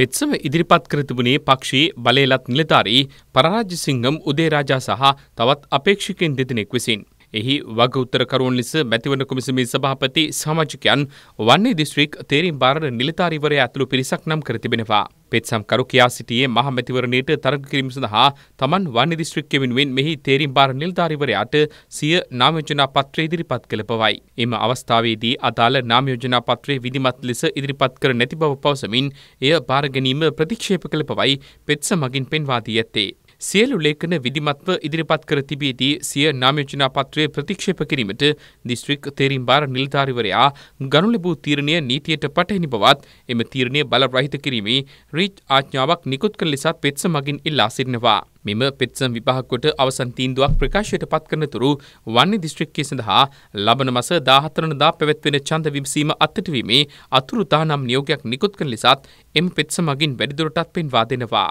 පෙත්සම ඉදිරිපත් කර තිබුණේ පක්ෂයේ බලේලත් නිලධාරී පරාජසිංහම් උදේරාජා සහ තවත් අපේක්ෂකයන් දෙදෙනෙක් විසින්. එහි වග උත්තරකරුවන් ලෙස මැතිවරණ කොමිසමේ සභාපති සමාජිකයන් වන්නේ දිස්ත්‍රික් තේරීම් බාර නිලධාරීවරයා ඇතුළු පිරිසක් නම් කර තිබෙනවා. පෙත්සම්කරු කියා සිටියේ මහ මැතිවරණයට තරග කිරීම සඳහා තමන් වන්නේ දිස්ත්‍රික්කය වෙනුවෙන් මෙහි තේරීම් බාර නිලධාරීවරයාට සිය නාමයෝජනා පත්‍රය ඉදිරිපත් කළ බවයි. එම අවස්ථාවේදී අදාළ නාමයෝජනා පත්‍රය විධිමත් ලෙස ඉදිරිපත් කර නැති බව පවසමින් එය බාර ගැනීම ප්‍රතික්ෂේප කළ බවයි පෙත්ස මගින් පෙන්වා දී ඇත්තේ. සියලු ලේඛන විධිමත්ව ඉදිරිපත් කර තිබීදී සිය නාමයෝජනා පත්‍රය ප්‍රතික්ෂේප කිරීමට දිස්ත්‍රික් තේරීම්බාර නිලධාරිවරයා ගනු ලැබූ තීරණය නීතියට පටහැනි බවත් එම තීරණය බලරහිත කිරීමේ රීච් ආඥාවක් නිකුත් කළ ලෙසත් පෙත්ස මගින් ඉල්ලා සිටිනවා. මෙම පෙත්සම් විභාගකොට අවසන් තීන්දුවක් ප්‍රකාශයට පත් කරනතුරු වන්නේ දිස්ත්‍රික්කය සඳහා ලබන මස 14 දා පැවැත්වෙන ඡන්ද විමසීම අත්widetildeීමේ අතුරු දානම් නියෝගයක් නිකුත් කළ ලෙසත් එම පෙත්සමගින් වැඩිදුරටත් පෙන්වා දෙනවා.